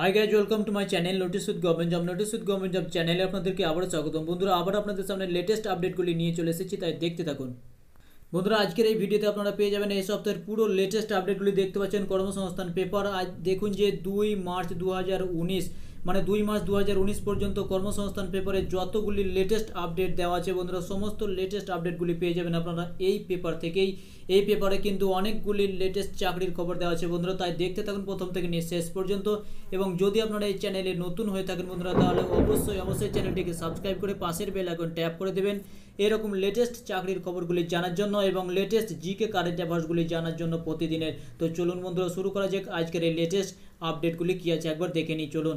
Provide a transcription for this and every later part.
high guys welcome to my channel notice with government job notice with government job চ্যানেলে আপনাদেরকে আবারও স্বাগতম বন্ধুরা আবার আপনাদের সামনে লেটেস্ট আপডেটগুলি নিয়ে চলে এসেছি তাই দেখতে থাকুন বন্ধুরা আজকের এই ভিডিওতে আপনারা পেয়ে যাবেন এই সপ্তাহের পুরো লেটেস্ট আপডেটগুলি দেখতে পাচ্ছেন কর্মসংস্থান পেপার আজ দেখুন যে দুই মার্চ দু মানে দুই মাস দু পর্যন্ত কর্মসংস্থান পেপারে যতগুলি লেটেস্ট আপডেট দেওয়া আছে বন্ধুরা সমস্ত লেটেস্ট আপডেটগুলি পেয়ে যাবেন আপনারা এই পেপার থেকেই এই পেপারে কিন্তু অনেকগুলি লেটেস্ট চাকরির খবর দেওয়া আছে বন্ধুরা তাই দেখতে থাকুন প্রথম থেকে নিয়ে শেষ পর্যন্ত এবং যদি আপনারা এই চ্যানেলে নতুন হয়ে থাকেন বন্ধুরা তাহলে অবশ্যই অবশ্যই চ্যানেলটিকে সাবস্ক্রাইব করে পাশের বেল আইকন ট্যাপ করে দেবেন এরকম লেটেস্ট চাকরির খবরগুলি জানার জন্য এবং লেটেস্ট জিকে কারেন্ট অ্যাফেয়ার্সগুলি জানার জন্য প্রতিদিনের তো চলুন বন্ধুরা শুরু করা যাক আজকের এই লেটেস্ট আপডেটগুলি কী আছে একবার দেখে নিই চলুন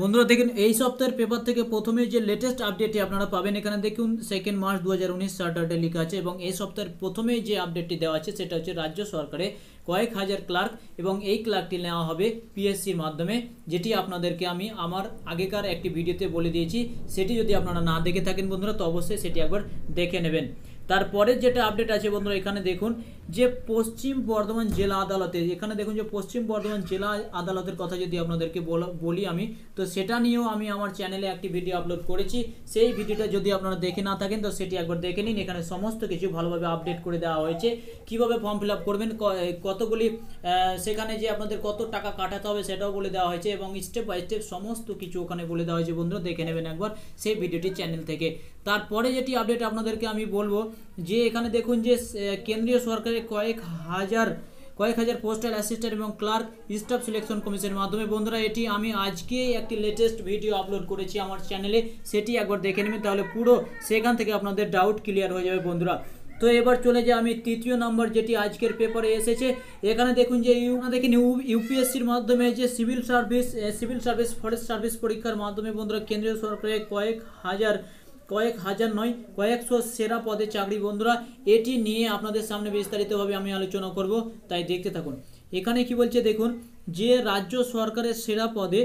বন্ধুরা দেখুন এই সপ্তাহের পেপার থেকে প্রথমে যে লেটেস্ট আপডেটটি আপনারা পাবেন এখানে দেখুন সেকেন্ড মার্চ দু হাজার উনিশ স্যাটারডে লেখা আছে এবং এই সপ্তাহের প্রথমেই যে আপডেটটি দেওয়া আছে সেটা হচ্ছে রাজ্য সরকারে কয়েক হাজার ক্লার্ক এবং এই ক্লার্কটি নেওয়া হবে পিএসসির মাধ্যমে যেটি আপনাদেরকে আমি আমার আগেকার একটি ভিডিওতে বলে দিয়েছি সেটি যদি আপনারা না দেখে থাকেন বন্ধুরা তো অবশ্যই সেটি একবার দেখে নেবেন তারপরে যেটা আপডেট আছে বন্ধুরা এখানে দেখুন যে পশ্চিম বর্ধমান জেলা আদালতে এখানে দেখুন যে পশ্চিম বর্ধমান জেলা আদালতের কথা যদি আপনাদেরকে বলি আমি তো সেটা নিয়েও আমি আমার চ্যানেলে একটি ভিডিও আপলোড করেছি সেই ভিডিওটা যদি আপনারা দেখে না থাকেন তো সেটি একবার দেখে নিন এখানে সমস্ত কিছু ভালোভাবে আপডেট করে দেওয়া হয়েছে কিভাবে ফর্ম ফিল করবেন কতগুলি সেখানে যে আপনাদের কত টাকা কাটাতে হবে সেটাও বলে দেওয়া হয়েছে এবং স্টেপ বাই স্টেপ সমস্ত কিছু ওখানে বলে দেওয়া হয়েছে বন্ধুরা দেখে নেবেন একবার সেই ভিডিওটি চ্যানেল থেকে তারপরে যেটি আপডেট আপনাদেরকে আমি বলবো যে এখানে দেখুন যে কেন্দ্রীয় সরকারের কয়েক হাজার কয়েক হাজার পোস্টাল অ্যাসিস্ট্যান্ট এবং ক্লার্ক স্টাফ সিলেকশন কমিশনের মাধ্যমে বন্ধুরা এটি আমি আজকেই একটি লেটেস্ট ভিডিও আপলোড করেছি আমার চ্যানেলে সেটি একবার দেখে নেবেন তাহলে পুরো সেখান থেকে আপনাদের ডাউট ক্লিয়ার হয়ে যাবে বন্ধুরা তো এবার চলে যাই আমি তৃতীয় নম্বর যেটি আজকের পেপারে এসেছে এখানে দেখুন যে ইউ ইউপিএসসির মাধ্যমে যে civil service civil service forest service পরীক্ষার মাধ্যমে বন্ধুরা কেন্দ্রীয় সরকারের কয়েক হাজার কয়েক হাজার নয় কয়েকশো সেরা পদে চাকরি বন্ধুরা এটি নিয়ে আপনাদের সামনে বিস্তারিতভাবে আমি আলোচনা করব তাই দেখতে থাকুন এখানে কি বলছে দেখুন যে রাজ্য সরকারের সেরা পদে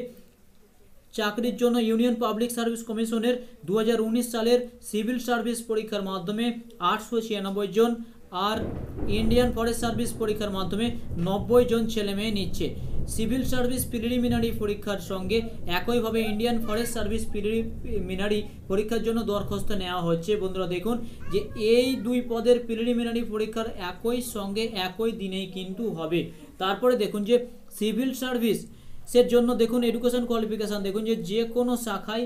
চাকরির জন্য ইউনিয়ন পাবলিক সার্ভিস কমিশনের দু সালের সিভিল সার্ভিস পরীক্ষার মাধ্যমে আটশো ছিয়ানব্বই জন আর ইন্ডিয়ান ফরেস্ট সার্ভিস পরীক্ষার মাধ্যমে নব্বই জন ছেলে মেয়ে নিচ্ছে সিভিল সার্ভিস প্রিলিমিনারি পরীক্ষার সঙ্গে একইভাবে ইন্ডিয়ান ফরেস্ট সার্ভিস প্রিলিমিনারি পরীক্ষার জন্য দরখাস্ত নেওয়া হচ্ছে বন্ধুরা দেখুন যে এই দুই পদের প্রিলিমিনারি পরীক্ষার একই সঙ্গে একই দিনেই কিন্তু হবে তারপরে দেখুন যে সিভিল সার্ভিস সের জন্য দেখুন এডুকেশন কোয়ালিফিকেশান দেখুন যে যে কোনো শাখায়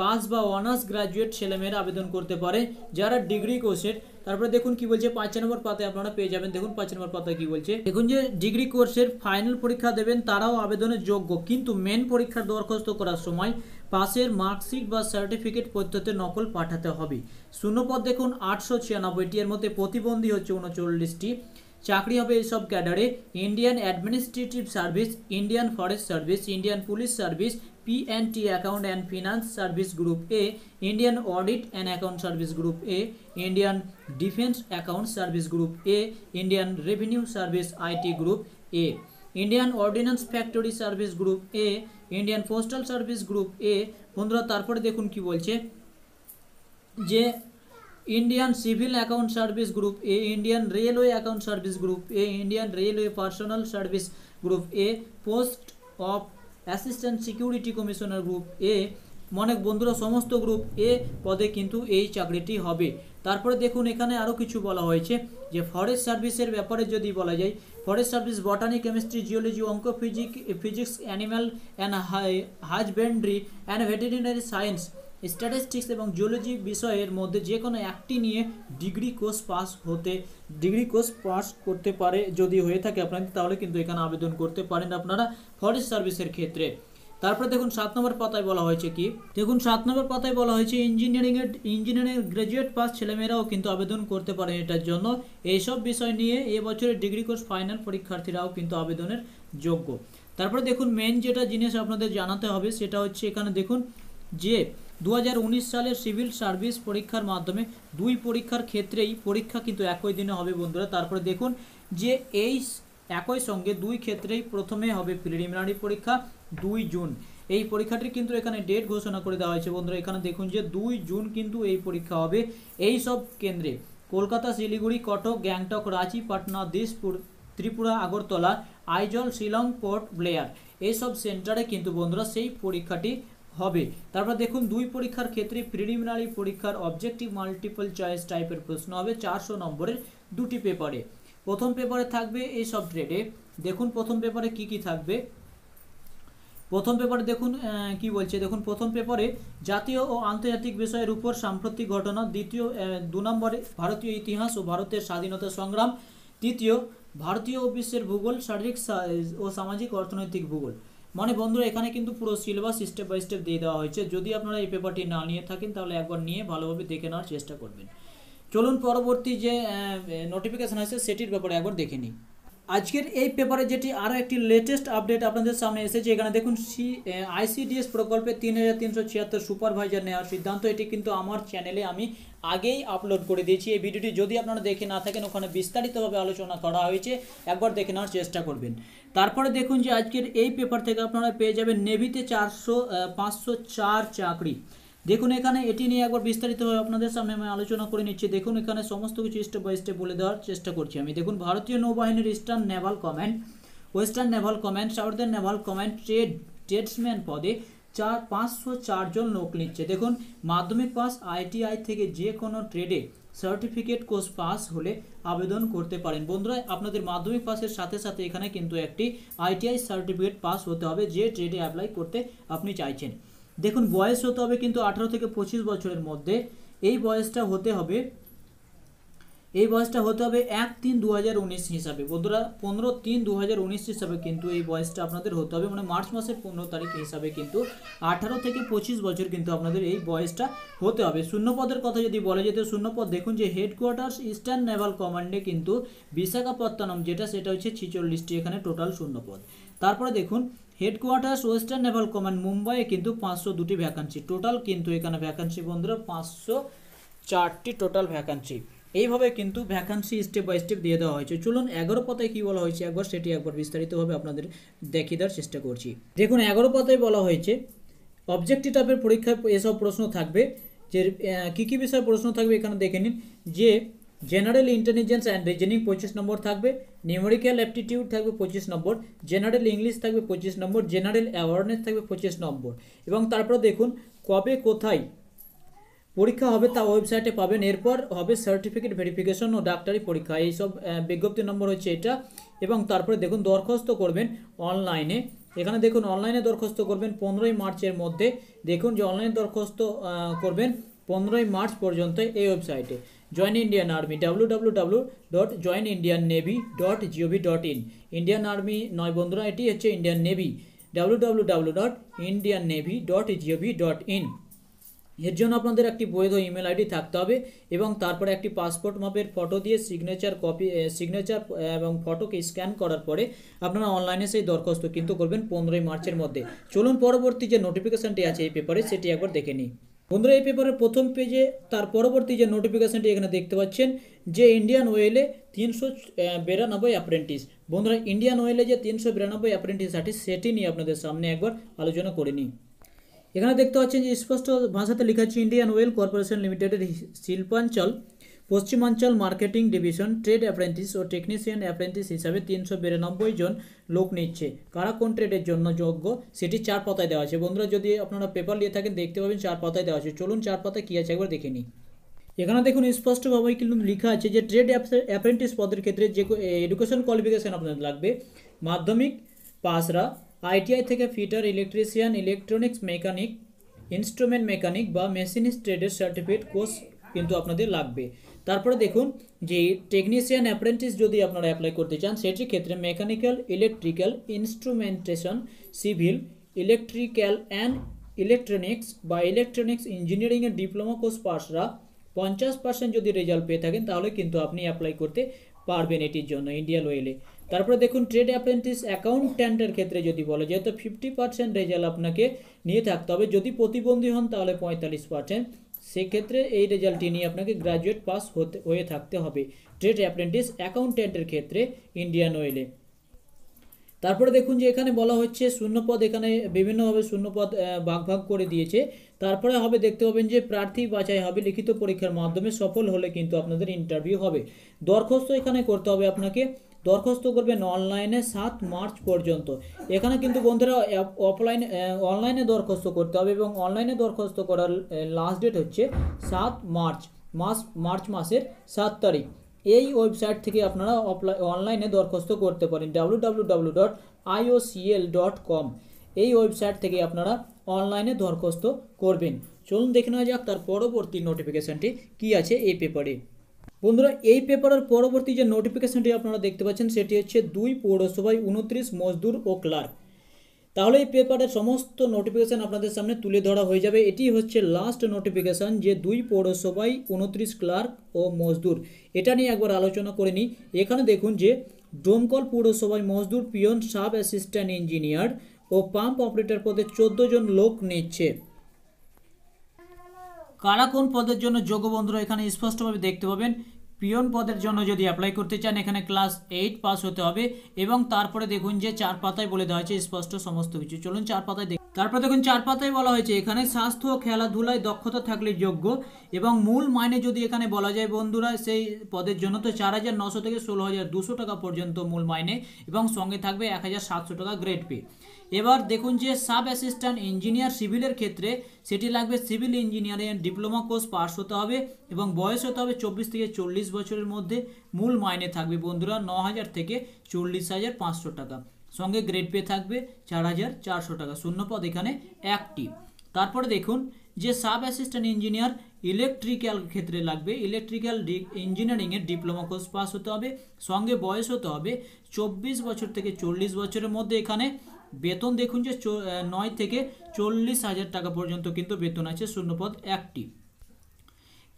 পাস বা অনার্স গ্রাজুয়েট ছেলেমেয়েরা আবেদন করতে পারে যারা ডিগ্রি কোর্সের তারপরে দেখুন কি বলছে পাঁচ নম্বর পাতায় আপনারা পেয়ে যাবেন দেখুন পাঁচ নম্বর পাতায় কি বলছে দেখুন যে ডিগ্রি কোর্সের ফাইনাল পরীক্ষা দেবেন তারাও আবেদনের যোগ্য কিন্তু মেন পরীক্ষার দরখাস্ত করার সময় পাশের মার্কশিট বা সার্টিফিকেট পদ্ধতিতে নকল পাঠাতে হবে শূন্যপদ দেখুন আটশো ছিয়ানব্বইটি এর মধ্যে প্রতিবন্ধী হচ্ছে উনচল্লিশটি চাকরি হবে এইসব ক্যাডারে Indian administrative service Indian forest service Indian police service P N T account and finance service group A Indian audit and account service group A Indian defence account service group A Indian revenue service IT group A Indian ordnance factory service group A Indian postal service group A বন্ধুরা তারপরে দেখুন কি বলছে যে Indian civil account service group A Indian railway account service group A Indian railway personal service group A post of assistant security commissioner group A অনেক বন্ধুরা সমস্ত group এ পদে কিন্তু এই চাকরিটি হবে তারপরে দেখুন এখানে আরও কিছু বলা হয়েছে যে ফরেস্ট সার্ভিসের ব্যাপারে যদি বলা যায় forest service botany chemistry geology অঙ্ক physic physics animal and husbandry and veterinary science statistics এবং জিওলজি বিষয়ের মধ্যে যে কোনো একটি নিয়ে ডিগ্রি কোর্স পাস হতে ডিগ্রি কোর্স পাস করতে পারে যদি হয়ে থাকে আপনাদের তাহলে কিন্তু এখানে আবেদন করতে পারেন আপনারা ফরেস্ট সার্ভিসের ক্ষেত্রে তারপরে দেখুন সাত নম্বর পাতায় বলা হয়েছে কি দেখুন সাত নম্বর পাতায় বলা হয়েছে ইঞ্জিনিয়ারিংয়ের ইঞ্জিনিয়ারিং গ্র্যাজুয়েট পাস ছেলেমেয়েরাও কিন্তু আবেদন করতে পারে এটার জন্য এইসব বিষয় নিয়ে এবছরের ডিগ্রি কোর্স ফাইনাল পরীক্ষার্থীরাও কিন্তু আবেদনের যোগ্য তারপরে দেখুন মেন যেটা জিনিস আপনাদের জানাতে হবে সেটা হচ্ছে এখানে দেখুন যে দু সালের সিভিল সার্ভিস পরীক্ষার মাধ্যমে দুই পরীক্ষার ক্ষেত্রেই পরীক্ষা কিন্তু একই দিনে হবে বন্ধুরা তারপরে দেখুন যে এই একই সঙ্গে দুই ক্ষেত্রেই প্রথমে হবে প্রিলিমিনারি পরীক্ষা দুই জুন এই পরীক্ষাটির কিন্তু এখানে ডেট ঘোষণা করে দেওয়া হয়েছে বন্ধুরা এখানে দেখুন যে দুই জুন কিন্তু এই পরীক্ষা হবে এই সব কেন্দ্রে কলকাতা শিলিগুড়ি কটক গ্যাংটক রাঁচি পাটনা দিসপুর ত্রিপুরা আগরতলা আইজল শিলং পোর্ট ব্লেয়ার এইসব সেন্টারে কিন্তু বন্ধুরা সেই পরীক্ষাটি হবে তারপর দেখুন দুই পরীক্ষার ক্ষেত্রে প্রিলিমিনারি পরীক্ষার অবজেক্টিভ মাল্টিপল চয়েস টাইপের প্রশ্ন হবে চারশো নম্বরের দুটি পেপারে প্রথম পেপারে থাকবে এই সব ট্রেডে দেখুন প্রথম পেপারে কি কি থাকবে প্রথম পেপারে দেখুন কি বলছে দেখুন প্রথম পেপারে জাতীয় ও আন্তর্জাতিক বিষয়ের উপর সাম্প্রতিক ঘটনা দ্বিতীয় দু নম্বরে ভারতীয় ইতিহাস ও ভারতের স্বাধীনতা সংগ্রাম তৃতীয় ভারতীয় ও বিশ্বের ভূগোল শারীরিক ও সামাজিক অর্থনৈতিক ভূগোল মানে বন্ধুরা এখানে কিন্তু পুরো সিলেবাস স্টেপ বাই স্টেপ দিয়ে দেওয়া হয়েছে যদি আপনারা এই পেপারটি না নিয়ে থাকেন তাহলে একবার নিয়ে ভালোভাবে দেখে নেওয়ার চেষ্টা করবেন চলুন পরবর্তী যে নোটিফিকেশান আছে সেটির ব্যাপারে একবার দেখে নিই আজকের এই পেপারে যেটি আরও একটি লেটেস্ট আপডেট আপনাদের সামনে এসেছে এখানে দেখুন সি আইসিডিএস প্রকল্পে তিন হাজার তিনশো ছিয়াত্তর সুপারভাইজার নেওয়ার সিদ্ধান্ত এটি কিন্তু আমার চ্যানেলে আমি আগেই আপলোড করে দিয়েছি এই ভিডিওটি যদি আপনারা দেখে না থাকেন ওখানে বিস্তারিতভাবে আলোচনা করা হয়েছে একবার দেখে নেওয়ার চেষ্টা করবেন তারপরে দেখুন যে আজকের এই পেপার থেকে আপনারা পেয়ে যাবেন নেভিতে চারশো পাঁচশো চার চাকরি দেখুন এখানে এটি নিয়ে একবার বিস্তারিতভাবে আপনাদের সামনে আমি আলোচনা করে নিচ্ছি দেখুন এখানে সমস্ত কিছু স্টেপ বাই স্টেপ বলে দেওয়ার চেষ্টা করছি আমি দেখুন ভারতীয় নৌবাহিনীর eastern naval command western naval command southern naval command trade tradesman পদে চার পাঁচশো চারজন লোক নিচ্ছে দেখুন মাধ্যমিক পাস আইটিআই থেকে যে কোনো ট্রেডে সার্টিফিকেট কোর্স পাস হলে আবেদন করতে পারেন বন্ধুরা আপনাদের মাধ্যমিক পাসের সাথে সাথে এখানে কিন্তু একটি আইটিআই সার্টিফিকেট পাস হতে হবে যে ট্রেডে অ্যাপ্লাই করতে আপনি চাইছেন দেখুন বয়স হতে হবে কিন্তু আঠারো থেকে পঁচিশ বছরের মধ্যে এই বয়সটা হতে হবে এই বয়সটা হতে হবে এক তিন দু হাজার উনিশ হিসাবে বন্ধুরা পনেরো তিন দু হিসাবে কিন্তু এই বয়সটা আপনাদের হতে হবে মানে মার্চ মাসের পনেরো তারিখ হিসাবে কিন্তু আঠারো থেকে পঁচিশ বছর কিন্তু আপনাদের এই বয়সটা হতে হবে শূন্যপদের কথা যদি বলা যেত শূন্যপদ দেখুন যে হেডকোয়ার্টার্স ইস্টার্ন নেভাল কমান্ডে কিন্তু বিশাখাপত্তনম যেটা সেটা হচ্ছে ছিচল্লিশটি এখানে টোটাল শূন্যপদ তারপরে দেখুন হেডকোয়ার্টার্স ওয়েস্টার্ন নেভাল কমান্ড মুম্বাইয়ে কিন্তু পাঁচশো দুটি ভ্যাকান্সি টোটাল কিন্তু এখানে ভ্যাকান্সি বন্ধুরা পাঁচশো চারটি টোটাল ভ্যাকান্সি এইভাবে কিন্তু ভ্যাকান্সি স্টেপ বাই স্টেপ দিয়ে দেওয়া হয়েছে চলুন এগারো পথে কী বলা হয়েছে একবার সেটি একবার বিস্তারিতভাবে আপনাদের দেখিয়ে দেওয়ার চেষ্টা করছি দেখুন এগারো পতায় বলা হয়েছে অবজেক্টিভ টাইপের পরীক্ষায় এসব প্রশ্ন থাকবে যে কী কী বিষয়ে প্রশ্ন থাকবে এখানে দেখে নিন যে জেনারেল ইন্টেলিজেন্স অ্যান্ড রিজনিং পঁচিশ নম্বর থাকবে নিউমেরিক্যাল অ্যাপটিটিউড থাকবে পঁচিশ নম্বর জেনারেল ইংলিশ থাকবে পঁচিশ নম্বর জেনারেল অ্যাওয়ারনেস থাকবে পঁচিশ নম্বর এবং তারপরে দেখুন কবে কোথায় পরীক্ষা হবে তা ওয়েবসাইটে পাবেন এরপর হবে সার্টিফিকেট ভেরিফিকেশন ও ডাক্তারি পরীক্ষা এইসব বিজ্ঞপ্তি নম্বর হচ্ছে এটা এবং তারপরে দেখুন দরখাস্ত করবেন অনলাইনে এখানে দেখুন অনলাইনে দরখাস্ত করবেন পনেরোই মার্চের মধ্যে দেখুন যে অনলাইনে দরখাস্ত করবেন পনেরোই মার্চ পর্যন্ত এই ওয়েবসাইটে join Indian army W W W dot join Indian navy dot GOV dot in Indian army নয় বন্ধুরা এটি হচ্ছে Indian navy W W W dot Indian navy dot GOV dot in এর জন্য আপনাদের একটি বৈধ ইমেল আইডি থাকতে হবে এবং তারপরে একটি পাসপোর্ট মাপের ফটো দিয়ে সিগনেচার কপি সিগনেচার এবং ফটোকে স্ক্যান করার পরে আপনারা অনলাইনে সেই দরখাস্ত কিন্তু করবেন পনেরোই মার্চের মধ্যে চলুন পরবর্তী যে নোটিফিকেশানটি আছে এই পেপারে সেটি একবার দেখে নিই বন্ধুরা এই পেপারের প্রথম পেজে তার পরবর্তী যে নোটিফিকেশানটি এখানে দেখতে পাচ্ছেন যে ইন্ডিয়ান ওয়েলে তিনশো বিরানব্বই অ্যাপ্রেন্টিস বন্ধুরা ইন্ডিয়ান ওয়েলে যে তিনশো বিরানব্বই অ্যাপ্রেন্টিস আছে সেটি নিয়ে আপনাদের সামনে একবার আলোচনা করে নিই এখানে দেখতে পাচ্ছেন যে স্পষ্ট ভাষাতে লেখা আছে ইন্ডিয়ান ওয়েল কর্পোরেশন লিমিটেডের শিল্পাঞ্চল পশ্চিমাঞ্চল মার্কেটিং ডিভিশন ট্রেড অ্যাপ্রেন্টিস ও টেকনিশিয়ান অ্যাপ্রেন্টিস হিসাবে তিনশো বিরানব্বই জন লোক নিচ্ছে কারা কোন ট্রেডের জন্য যোগ্য সেটি চার পাতায় দেওয়া আছে বন্ধুরা যদি আপনারা পেপার নিয়ে থাকেন দেখতে পাবেন চার পাতায় দেওয়া আছে চলুন চার পাতায় কী আছে একবার দেখে নিই এখানে দেখুন স্পষ্টভাবে কিন্তু লেখা আছে যে ট্রেড অ্যাপ্রেন্টিস পদের ক্ষেত্রে যে এডুকেশন কোয়ালিফিকেশান আপনাদের লাগবে মাধ্যমিক পাসরা আইটিআই থেকে fitter electrician electronics mechanic instrument mechanic বা মেশিনিস্ট ট্রেডের সার্টিফিকেট কোর্স কিন্তু আপনাদের লাগবে তারপরে দেখুন যে টেকনিশিয়ান অ্যাপ্রেন্টিস যদি আপনারা অ্যাপ্লাই করতে চান সেটির ক্ষেত্রে mechanical electrical instrumentation civil electrical and electronics বা ইলেকট্রনিক্স ইঞ্জিনিয়ারিংয়ের ডিপ্লোমা কোর্স পাশরা পঞ্চাশ পার্সেন্ট যদি রেজাল্ট পেয়ে থাকেন তাহলে কিন্তু আপনি অ্যাপ্লাই করতে পারবেন এটির জন্য ইন্ডিয়ান ওয়েলে তারপরে দেখুন ট্রেড অ্যাপ্রেন্টিস অ্যাকাউন্টেন্টের ক্ষেত্রে যদি বলা যায় তো ফিফটি পার্সেন্ট রেজাল্ট আপনাকে নিয়ে থাকতে হবে যদি প্রতিবন্ধী হন তাহলে পঁয়তাল্লিশ পার্সেন্ট সেক্ষেত্রে এই রেজাল্টটি নিয়ে আপনাকে গ্রাজুয়েট পাস হতে হয়ে থাকতে হবে ট্রেড অ্যাপ্রেন্টিস অ্যাকাউন্টেন্টের ক্ষেত্রে ইন্ডিয়ান অয়েলে তারপরে দেখুন যে এখানে বলা হচ্ছে শূন্যপদ এখানে বিভিন্নভাবে শূন্যপদ ভাগ ভাগ করে দিয়েছে তারপরে হবে দেখতে পাবেন যে প্রার্থী বাছাই হবে লিখিত পরীক্ষার মাধ্যমে সফল হলে কিন্তু আপনাদের ইন্টারভিউ হবে দরখাস্ত এখানে করতে হবে আপনাকে দরখাস্ত করবেন অনলাইনে সাত মার্চ পর্যন্ত এখানে কিন্তু বন্ধুরা অফলাইনে অনলাইনে দরখাস্ত করতে হবে এবং অনলাইনে দরখাস্ত করার লাস্ট ডেট হচ্ছে সাত মার্চ মাস মার্চ মাসের সাত তারিখ এই ওয়েবসাইট থেকে আপনারা অফলাই অনলাইনে দরখাস্ত করতে পারেন W dot IOCL dot com এই ওয়েবসাইট থেকে আপনারা অনলাইনে দরখাস্ত করবেন চলুন দেখে নেওয়া যাক তার পরবর্তী নোটিফিকেশানটি কি আছে এই পেপারে বন্ধুরা এই পেপারের পরবর্তী যে নোটিফিকেশনটি আপনারা দেখতে পাচ্ছেন সেটি হচ্ছে দুই পৌরসভায় উনত্রিশ মজদুর ও ক্লার্ক তাহলে এই পেপারের সমস্ত নোটিফিকেশান আপনাদের সামনে তুলে ধরা হয়ে যাবে এটি হচ্ছে লাস্ট নোটিফিকেশান যে দুই পৌরসভায় উনত্রিশ ক্লার্ক ও মজদুর এটা নিয়ে একবার আলোচনা করে নিই এখানে দেখুন যে ডোমকল পৌরসভায় মজদুর পিয়ন সাব অ্যাসিস্ট্যান্ট ইঞ্জিনিয়ার ও পাম্প অপারেটর পদে চোদ্দো জন লোক নিচ্ছে কারা কোন পদের জন্য যোগ্য বন্ধুরা এখানে স্পষ্টভাবে দেখতে পাবেন পিয়ন পদের জন্য যদি অ্যাপ্লাই করতে চান এখানে ক্লাস এইট পাস হতে হবে এবং তারপরে দেখুন যে চার পাতায় বলে দেওয়া হয়েছে স্পষ্ট সমস্ত কিছু চলুন চার পাতায় তারপর দেখুন চার পাতায় বলা হয়েছে এখানে স্বাস্থ্য ও খেলাধুলায় দক্ষতা থাকলে যোগ্য এবং মূল মাইনে যদি এখানে বলা যায় বন্ধুরা সেই পদের জন্য তো চার হাজার নশো থেকে ষোলো হাজার দুশো টাকা পর্যন্ত মূল মাইনে এবং সঙ্গে থাকবে এক হাজার সাতশো টাকা গ্রেড পে এবার দেখুন যে সাব অ্যাসিস্ট্যান্ট ইঞ্জিনিয়ার সিভিলের ক্ষেত্রে সেটি লাগবে civil engineering diploma course pass হতে হবে এবং বয়স হতে হবে চব্বিশ থেকে চল্লিশ বছরের মধ্যে মূল মাইনে থাকবে বন্ধুরা ন হাজার থেকে চল্লিশ হাজার পাঁচশো টাকা সঙ্গে গ্রেড পে থাকবে চার হাজার চারশো টাকা শূন্যপদ এখানে একটি তারপরে দেখুন যে সাব অ্যাসিস্ট্যান্ট ইঞ্জিনিয়ার ইলেকট্রিক্যাল ক্ষেত্রে লাগবে ইলেকট্রিক্যাল ইঞ্জিনিয়ারিংয়ের ডিপ্লোমা কোর্স পাস হতে হবে সঙ্গে বয়স হতে হবে চব্বিশ বছর থেকে চল্লিশ বছরের মধ্যে এখানে বেতন দেখুন যে নয় থেকে চল্লিশ হাজার টাকা পর্যন্ত কিন্তু বেতন আছে শূন্যপদ একটি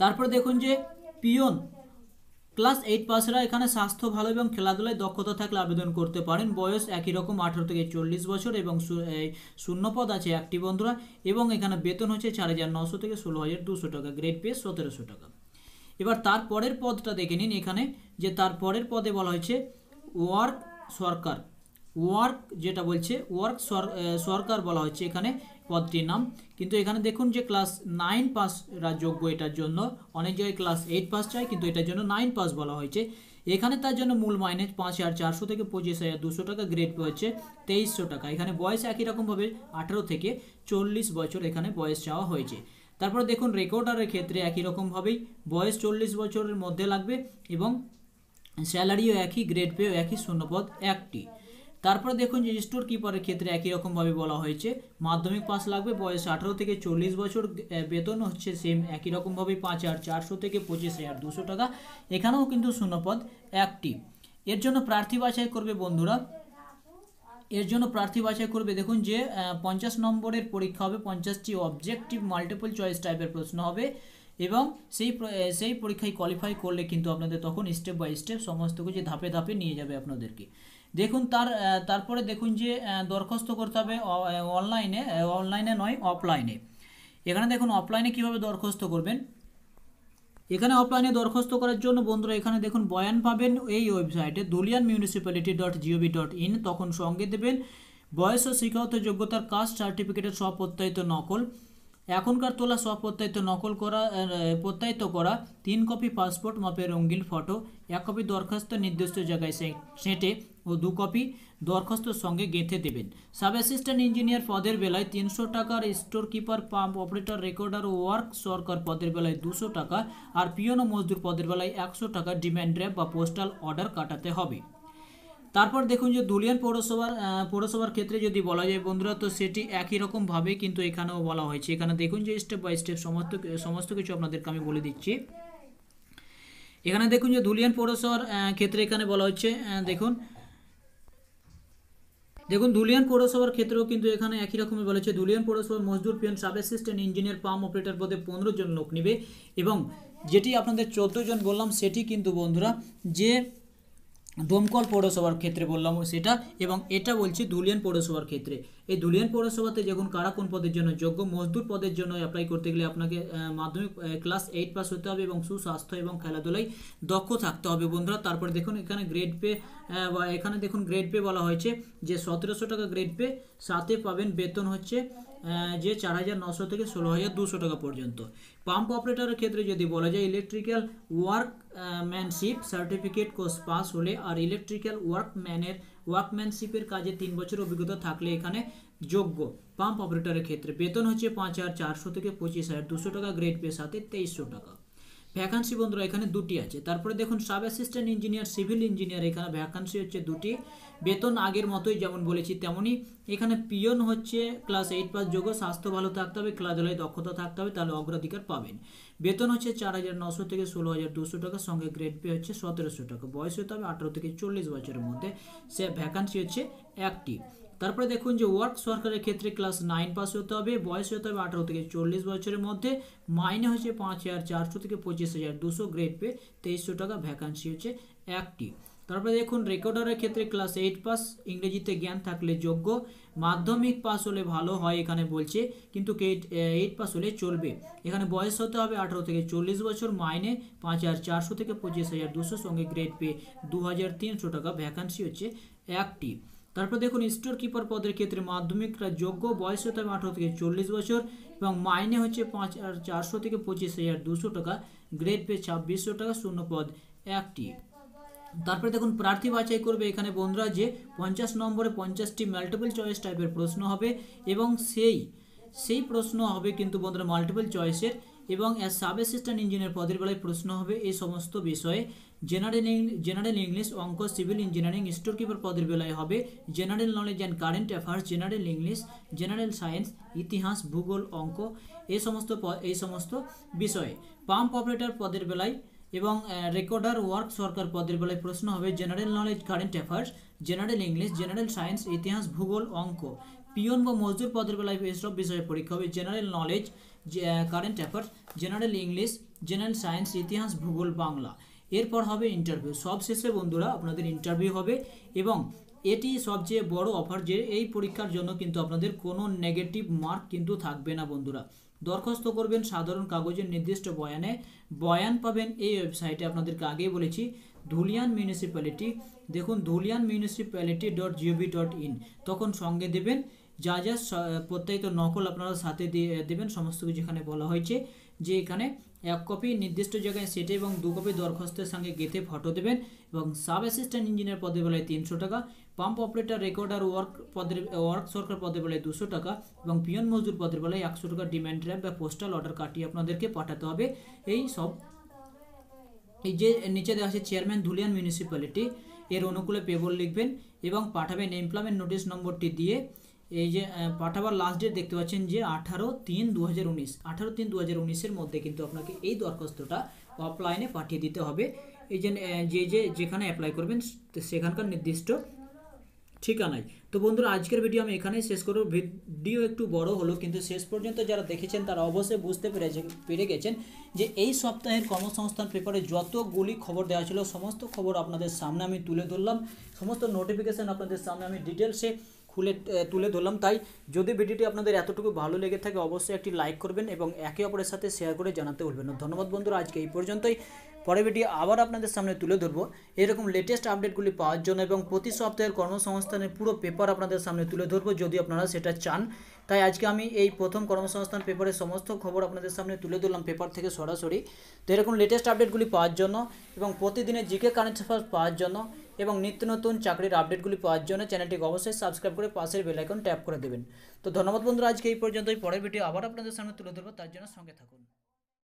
তারপর দেখুন যে পিয়ন ক্লাস এইট পাসেরা এখানে স্বাস্থ্য ভালো এবং খেলাধুলায় দক্ষতা থাকলে আবেদন করতে পারেন বয়স একই রকম আঠারো থেকে চল্লিশ বছর এবং শূন্য পদ আছে একটি বন্ধুরা এবং এখানে বেতন হচ্ছে চার হাজার নশো থেকে ষোলো হাজার দুশো টাকা গ্রেড পে সতেরোশো টাকা এবার তার পরের পদটা দেখে নিন এখানে যে তার পরের পদে বলা হয়েছে ওয়ার্ক সরকার ওয়ার্ক যেটা বলছে ওয়ার্ক সরকার বলা হচ্ছে এখানে পদটির নাম কিন্তু এখানে দেখুন যে ক্লাস নাইন পাস যোগ্য এটার জন্য অনেক জায়গায় ক্লাস এইট পাস চায় কিন্তু এটার জন্য নাইন পাস বলা হয়েছে এখানে তার জন্য মূল মাইনে পাঁচ হাজার চারশো থেকে পঁচিশ হাজার দুশো টাকা গ্রেড হচ্ছে তেইশশো টাকা এখানে বয়স একই রকমভাবে আঠেরো থেকে চল্লিশ বছর এখানে বয়স চাওয়া হয়েছে তারপরে দেখুন রেকর্ডারের ক্ষেত্রে একই রকমভাবেই বয়স চল্লিশ বছরের মধ্যে লাগবে এবং স্যালারিও একই গ্রেড পেও একই শূন্যপদ একটি তারপরে দেখুন যে স্টোর কিপারের ক্ষেত্রে একই রকমভাবে বলা হয়েছে মাধ্যমিক পাস লাগবে বয়স আঠারো থেকে চল্লিশ বছর বেতন হচ্ছে সেম একই রকমভাবে পাঁচ হাজার চারশো থেকে পঁচিশ হাজার দুশো টাকা এখানেও কিন্তু শূন্যপদ একটি এর জন্য প্রার্থী বাছাই করবে বন্ধুরা এর জন্য প্রার্থী বাছাই করবে দেখুন যে পঞ্চাশ নম্বরের পরীক্ষা হবে পঞ্চাশটি অবজেক্টিভ মাল্টিপল চয়েস টাইপের প্রশ্ন হবে এবং সেই সেই পরীক্ষায় কোয়ালিফাই করলে কিন্তু আপনাদের তখন স্টেপ বাই স্টেপ সমস্ত কিছু ধাপে ধাপে নিয়ে যাবে আপনাদেরকে দেখুন তার তারপরে দেখুন যে দরখাস্ত করতে হবে অনলাইনে অনলাইনে নয় অফলাইনে এখানে দেখুন অফলাইনে কিভাবে দরখাস্ত করবেন এখানে অফলাইনে দরখাস্ত করার জন্য বন্ধুরা এখানে দেখুন বয়ান পাবেন এই ওয়েবসাইটে Dhulian municipality dot GOV dot in তখন সঙ্গে দেবেন বয়স ও শিক্ষাগত যোগ্যতার কাস্ট সার্টিফিকেটের প্রত্যায়িত নকল এখনকার তোলা প্রত্যায়িত নকল করা প্রত্যায়িত করা তিন কপি পাসপোর্ট মাপের রঙ্গিল ফটো এক কপি দরখাস্ত নির্দিষ্ট জায়গায় সেটে ও দু কপি দরখাস্তর সঙ্গে গেঁথে দেবেন সাব অ্যাসিস্ট্যান্ট ইঞ্জিনিয়ার পদের বেলায় তিনশো টাকার store keeper pump operator recorder ও ওয়ার্ক সরকার পদের বেলায় দুশো টাকা আর পিয়নো মজদুর পদের বেলায় একশো টাকা ডিম্যান্ড ড্রাফট বা পোস্টাল অর্ডার কাটাতে হবে তারপর দেখুন যে দুলিয়ান পৌরসভার পৌরসভার ক্ষেত্রে যদি বলা যায় বন্ধুরা তো সেটি একই রকমভাবে কিন্তু এখানেও বলা হয়েছে এখানে দেখুন যে স্টেপ বাই স্টেপ সমস্ত সমস্ত কিছু আপনাদেরকে আমি বলে দিচ্ছি এখানে দেখুন যে ধুলিয়ান পৌরসভার ক্ষেত্রে এখানে বলা হচ্ছে দেখুন দেখুন দুলিয়ান পৌরসভার ক্ষেত্রেও কিন্তু এখানে একই রকমই বলেছে দুলিয়ান পৌরসভার মজদুর peon sub assistant engineer pump operator পদে পনেরো জন লোক নেবে এবং যেটি আপনাদের চোদ্দো জন বললাম সেটি কিন্তু বন্ধুরা যে দমকল পৌরসভার ক্ষেত্রে বললাম সেটা এবং এটা বলছি দুলিয়ান পৌরসভার ক্ষেত্রে এই দুলিয়ান পৌরসভাতে যখন কারা কোন পদের জন্য যোগ্য মজদুর পদের জন্য অ্যাপ্লাই করতে গেলে আপনাকে মাধ্যমিক ক্লাস এইট পাস হতে হবে এবং সুস্বাস্থ্য এবং খেলাধুলায় দক্ষ থাকতে হবে বন্ধুরা তারপরে দেখুন এখানে গ্রেড পে বা এখানে দেখুন গ্রেড পে বলা হয়েছে যে সতেরোশো টাকা গ্রেড পে সাথে পাবেন বেতন হচ্ছে যে চার হাজার নশো থেকে ষোলো হাজার দুশো টাকা পর্যন্ত পাম্প অপারেটরের ক্ষেত্রে যদি বলা যায় electrical workmanship certificate course pass হলে আর ইলেকট্রিক্যাল ওয়ার্কম্যানের ওয়ার্কম্যানশিপের কাজে তিন বছর অভিজ্ঞতা থাকলে এখানে যোগ্য পাম্প অপারেটরের ক্ষেত্রে বেতন হচ্ছে পাঁচ হাজার চারশো থেকে পঁচিশ হাজার দুশো টাকা গ্রেড পে সাথে তেইশশো টাকা ভ্যাকান্সি বন্ধুরা এখানে দুটি আছে তারপরে দেখুন sub assistant engineer civil engineer এখানে ভ্যাকান্সি হচ্ছে দুটি বেতন আগের মতোই যেমন বলেছি তেমনই এখানে পিয়ন হচ্ছে ক্লাস এইট পাস যোগ্য স্বাস্থ্য ভালো থাকতে হবে খেলাধুলায় দক্ষতা থাকতে হবে তাহলে অগ্রাধিকার পাবেন বেতন হচ্ছে চার হাজার নশো থেকে ষোলো হাজার দুশো টাকা সঙ্গে গ্রেড পে হচ্ছে সতেরোশো টাকা বয়স হতে হবে আঠারো থেকে চল্লিশ বছরের মধ্যে সে ভ্যাকান্সি হচ্ছে একটি তারপরে দেখুন যে ওয়ার্ক সরকারের ক্ষেত্রে ক্লাস নাইন পাস হতে হবে বয়স হতে হবে আঠারো থেকে চল্লিশ বছরের মধ্যে মাইনে হচ্ছে পাঁচ হাজার চারশো থেকে পঁচিশ হাজার দুশো গ্রেড পে তেইশশো টাকা ভ্যাকান্সি হচ্ছে একটি তারপরে দেখুন রেকর্ডারের ক্ষেত্রে ক্লাস এইট পাস ইংরেজিতে জ্ঞান থাকলে যোগ্য মাধ্যমিক পাস হলে ভালো হয় এখানে বলছে কিন্তু এইট পাস হলে চলবে এখানে বয়স হতে হবে আঠারো থেকে চল্লিশ বছর মাইনে পাঁচ হাজার চারশো থেকে পঁচিশ হাজার দুশো সঙ্গে গ্রেড পে দু হাজার তিনশো টাকা ভ্যাকান্সি হচ্ছে একটি তারপর দেখুন স্টোর কিপার পদের ক্ষেত্রে মাধ্যমিকরা যোগ্য বয়স হতে হবে আঠারো থেকে চল্লিশ বছর এবং মাইনে হচ্ছে পাঁচ হাজার চারশো থেকে পঁচিশ হাজার দুশো টাকা গ্রেড পে ছাব্বিশশো টাকা শূন্য পদ একটি তারপরে দেখুন প্রার্থী বাছাই করবে এখানে বন্ধুরা যে পঞ্চাশ নম্বরে পঞ্চাশটি মাল্টিপল চয়েস টাইপের প্রশ্ন হবে এবং সেই সেই প্রশ্ন হবে কিন্তু বন্ধুরা মাল্টিপল চয়েসের এবং সাব অ্যাসিস্ট্যান্ট ইঞ্জিনিয়ার পদের বেলায় প্রশ্ন হবে এই সমস্ত বিষয়ে জেনারেল জেনারেল ইংলিশ অঙ্ক সিভিল ইঞ্জিনিয়ারিং স্টোরকিপার পদের বেলায় হবে general knowledge and current affairs general English general science ইতিহাস ভূগোল অঙ্ক এই সমস্ত এই সমস্ত বিষয়ে পাম্প অপারেটর পদের বেলায় এবং রেকর্ডার ওয়ার্ক সরকার পদের বেলায় প্রশ্ন হবে general knowledge current affairs general English general science ইতিহাস ভূগোল অঙ্ক পিয়ন বা মজদুর পদের বেলায় এসব বিষয়ে পরীক্ষা হবে general knowledge current affairs general English general science ইতিহাস ভূগোল বাংলা এরপর হবে ইন্টারভিউ সবশেষে বন্ধুরা আপনাদের ইন্টারভিউ হবে এবং এটি সবচেয়ে বড় অফার যে এই পরীক্ষার জন্য কিন্তু আপনাদের কোনো নেগেটিভ মার্ক কিন্তু থাকবে না বন্ধুরা দরখাস্ত করবেন সাধারণ কাগজের নির্দিষ্ট বয়ানে বয়ান পাবেন এই ওয়েবসাইটে আপনাদেরকে আগেই বলেছি ধুলিয়ান মিউনিসিপ্যালিটি দেখুন Dhulian municipality dot GOV dot in তখন সঙ্গে দেবেন যা যা প্রত্যায়িত নকল আপনারা সাথে দিয়ে দেবেন সমস্ত কিছু এখানে বলা হয়েছে যে এখানে এক কপি নির্দিষ্ট জায়গায় সেটে এবং দু কপি দরখাস্তের সঙ্গে গেঁথে ফটো দেবেন এবং সাব অ্যাসিস্ট্যান্ট ইঞ্জিনিয়ার পদে বেলায় তিনশো টাকা পাম্প অপারেটর রেকর্ডার ওয়ার্ক পদের ওয়ার্ক সরকার পদে বেলায় দুশো টাকা এবং পিয়ন মজুর পদের বেলায় একশো টাকা ডিম্যান্ড ড্রাফট বা পোস্টাল অর্ডার কাটিয়ে আপনাদেরকে পাঠাতে হবে এই সব এই যে নিচে দেওয়া আছে চেয়ারম্যান ধুলিয়ান মিউনিসিপ্যালিটি এর অনুকূলে পেবল লিখবেন এবং পাঠাবেন এমপ্লয়মেন্ট নোটিশ নম্বরটি দিয়ে এই যে পাঠাবার লাস্ট ডেট দেখতে পাচ্ছেন যে আঠারো তিন দু হাজার উনিশ আঠারো তিন দু হাজার উনিশের মধ্যে কিন্তু আপনাকে এই দরখাস্তটা অফলাইনে পাঠিয়ে দিতে হবে এই যে যে যে যেখানে অ্যাপ্লাই করবেন সেখানকার নির্দিষ্ট ঠিকানায় তো বন্ধুরা আজকের ভিডিও আমি এখানেই শেষ করব ভিডিও একটু বড় হলো কিন্তু শেষ পর্যন্ত যারা দেখেছেন তারা অবশ্যই বুঝতে পেরেছে পেরে গেছেন যে এই সপ্তাহের কর্মসংস্থান পেপারে যতগুলি খবর দেওয়া ছিল সমস্ত খবর আপনাদের সামনে আমি তুলে ধরলাম সমস্ত নোটিফিকেশান আপনাদের সামনে আমি ডিটেলসে খুলে তুলে ধরলাম তাই যদি ভিডিওটি আপনাদের এতটুকু ভালো লেগে থাকে অবশ্যই একটি লাইক করবেন এবং একে অপরের সাথে শেয়ার করে জানাতে ভুলবেন না ধন্যবাদ বন্ধুরা আজকে এই পর্যন্তই পরে ভিডিও আবার আপনাদের সামনে তুলে ধরবো এরকম লেটেস্ট আপডেটগুলি পাওয়ার জন্য এবং প্রতি সপ্তাহের কর্মসংস্থানের পুরো পেপার আপনাদের সামনে তুলে ধরবো যদি আপনারা সেটা চান তাই আজকে আমি এই প্রথম কর্মসংস্থান পেপারের সমস্ত খবর আপনাদের সামনে তুলে ধরলাম পেপার থেকে সরাসরি তো এরকম লেটেস্ট আপডেটগুলি পাওয়ার জন্য এবং প্রতিদিনের জিকে কারেন্ট অ্যাফেয়ার্স পাওয়ার জন্য এবং নিত্য নতুন চাকরির আপডেটগুলি পাওয়ার জন্য চ্যানেলটিকে অবশ্যই সাবস্ক্রাইব করে পাশের বেলাইকন ট্যাপ করে দেবেন তো ধন্যবাদ বন্ধুরা আজকে এই পর্যন্তই পরের ভিডিও আবার আপনাদের সামনে তুলে ধরবো তার জন্য সঙ্গে থাকুন